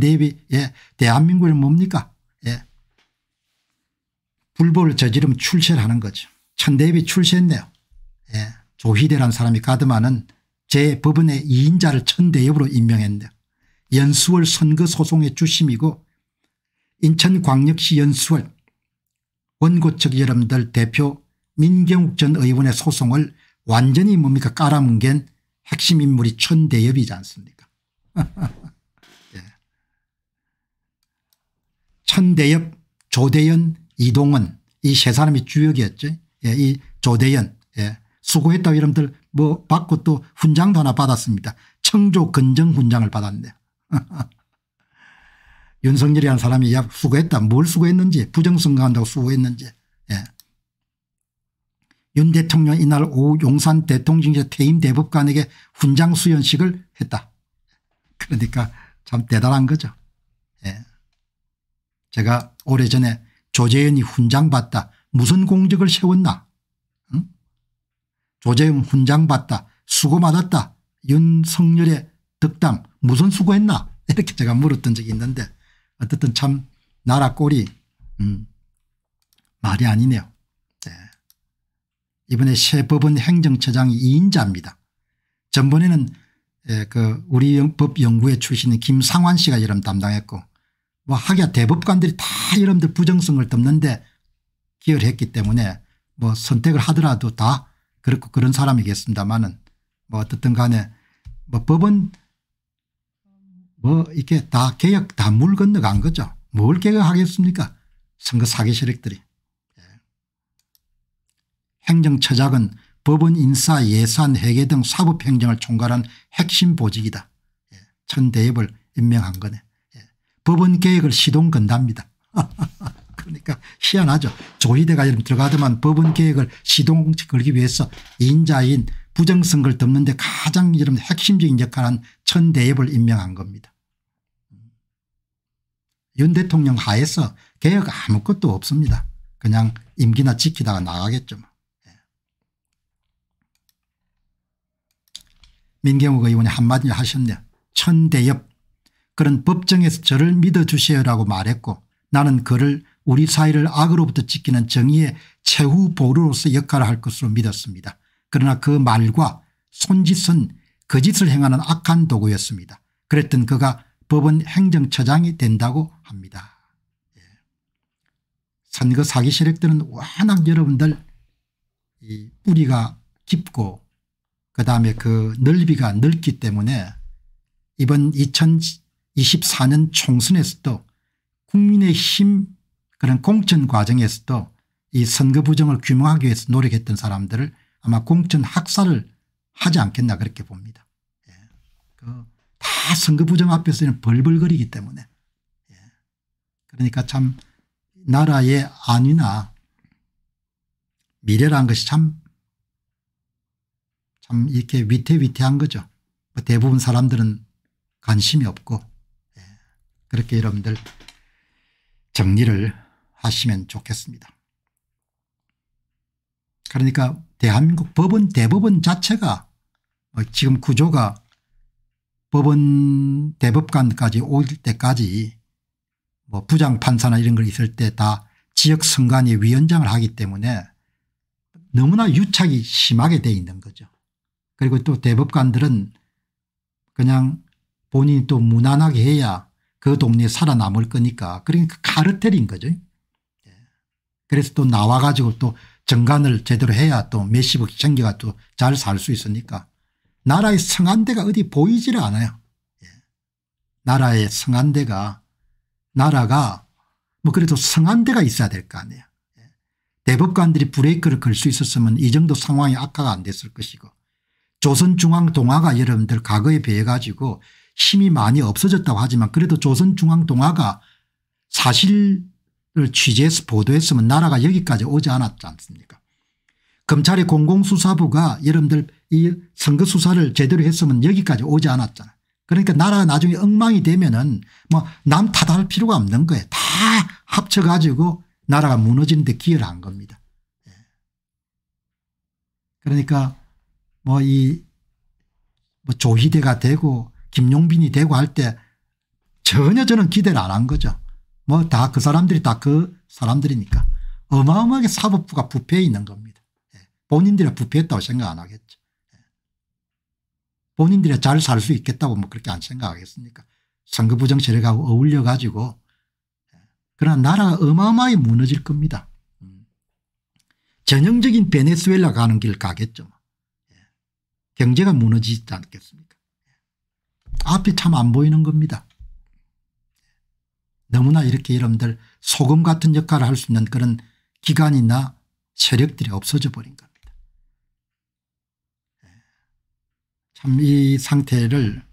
대비 예. 대한민국은 뭡니까 예. 불보를 저지르면 출세를 하는 거죠. 천대비 출세했네요. 예. 조희대라는 사람이 가드마는 제 법원의 2인자를 천대엽으로 임명했는데 연수월 선거 소송의 주심이고 인천광역시 연수월 원고 측 여러분들 대표 민경욱 전 의원의 소송을 완전히 뭡니까 깔아뭉갠 핵심 인물이 천대엽이지 않습니까 천대엽 조대현 이동은이 세 사람이 주역이었죠. 예, 이 조대현 예, 수고했다고 이름들 뭐 받고 또 훈장도 하나 받았습니다. 청조 근정 훈장을 받았는데 윤석열이라는 사람이 야 수고했다 뭘 수고했는지 부정선거한다고 수고했는지 예. 윤 대통령 이날 오후 용산 대통령실 퇴임 대법관에게 훈장 수연식을 했다. 그러니까 참 대단한 거죠. 제가 오래전에 조재현이 훈장 받다 무슨 공적을 세웠나 응? 조재현 훈장 받다 수고 받았다 윤석열의 득담 무슨 수고했나 이렇게 제가 물었던 적이 있는데 어쨌든 참 나라 꼴이 음, 말이 아니네요. 네. 이번에 새법원 행정처장이 2인자입니다. 전번에는 예, 그 우리 법 연구회 출신인 김상환 씨가 이름 담당했고 뭐 하야 대법관들이 다 여러분들 부정성을 덮는데 기여했기 를 때문에 뭐 선택을 하더라도 다 그렇고 그런 사람이겠습니다만은 뭐 어떻든 간에 뭐 법은 뭐 이렇게 다 개혁 다 물 건너간 거죠. 뭘 개혁하겠습니까 선거 사기 세력들이. 예. 행정처작은 법원 인사 예산 회계 등 사법행정을 총괄한 핵심 보직이다. 예. 천대협을 임명한 거네. 법원 개혁을 시동 건답니다. 그러니까 희한하죠. 조희대가 들어가더만 법원 개혁을 시동 걸기 위해서 인자인 부정선거를 덮는데 가장 이런 핵심적인 역할한 천대엽을 임명한 겁니다. 윤 대통령 하에서 개혁 아무것도 없습니다. 그냥 임기나 지키다가 나가겠죠. 뭐. 예. 민경욱 의원이 한마디 하셨네요. 천대엽 그런 법정에서 저를 믿어주세요라고 말했고 나는 그를 우리 사회를 악으로부터 지키는 정의의 최후 보루로서 역할을 할 것으로 믿었습니다. 그러나 그 말과 손짓은 거짓을 그 행하는 악한 도구였습니다. 그랬던 그가 법원 행정처장이 된다고 합니다. 예. 선거 사기 세력들은 워낙 여러분들 이 뿌리가 깊고 그다음에 그 넓이가 넓기 때문에 이번 2000 24년 총선에서도 국민의힘 그런 공천 과정에서도 이 선거 부정을 규명하기 위해서 노력했던 사람들을 아마 공천 학살을 하지 않겠나 그렇게 봅니다. 예. 그다 선거 부정 앞에서는 벌벌거리기 때문에 예. 그러니까 참 나라의 안위나 미래라는 것이 참, 참 이렇게 위태위태한 거죠. 뭐 대부분 사람들은 관심이 없고 그렇게 여러분들 정리를 하시면 좋겠습니다. 그러니까 대한민국 법원 대법원 자체가 뭐 지금 구조가 법원 대법관까지 올 때까지 뭐 부장판사나 이런 걸 있을 때 다 지역선관위 위원장을 하기 때문에 너무나 유착이 심하게 돼 있는 거죠. 그리고 또 대법관들은 그냥 본인이 또 무난하게 해야 그 동네에 살아남을 거니까 그러니까 그 카르텔인 거죠. 예. 그래서 또 나와 가지고 또 정관을 제대로 해야 또 몇십억 챙겨가 또 잘 살 수 있으니까 나라의 성한대가 어디 보이지 않아요. 예. 나라의 성한대가 나라가 뭐 그래도 성한대가 있어야 될 거 아니에요. 예. 대법관들이 브레이크를 걸 수 있었으면 이 정도 상황이 악화가 안 됐을 것이고 조선중앙동화가 여러분들 과거에 비해 가지고 힘이 많이 없어졌다고 하지만 그래도 조선중앙동화가 사실을 취재해서 보도했으면 나라가 여기까지 오지 않았지 않습니까 검찰의 공공수사부가 여러분들 이 선거수사를 제대로 했으면 여기까지 오지 않았잖아 그러니까 나라가 나중에 엉망이 되면은 뭐 남 탓할 필요가 없는 거예요. 다 합쳐가지고 나라가 무너지는 데 기여를 한 겁니다. 예. 그러니까 뭐이 뭐 조희대가 되고 김용빈이 되고 할 때 전혀 저는 기대를 안 한 거죠. 뭐 다 그 사람들이 다 그 사람들이니까 어마어마하게 사법부가 부패해 있는 겁니다. 예. 본인들이 부패했다고 생각 안 하겠죠. 예. 본인들이 잘 살 수 있겠다고 뭐 그렇게 안 생각하겠습니까 선거부정 세력하고 어울려 가지고 예. 그러나 나라가 어마어마하게 무너질 겁니다. 음. 전형적인 베네수엘라 가는 길 가겠죠. 뭐. 경제가 무너지지 않겠습니까 앞이 참 안 보이는 겁니다. 너무나 이렇게 여러분들 소금 같은 역할을 할 수 있는 그런 기관이나 세력들이 없어져 버린 겁니다. 예. 참이 상태를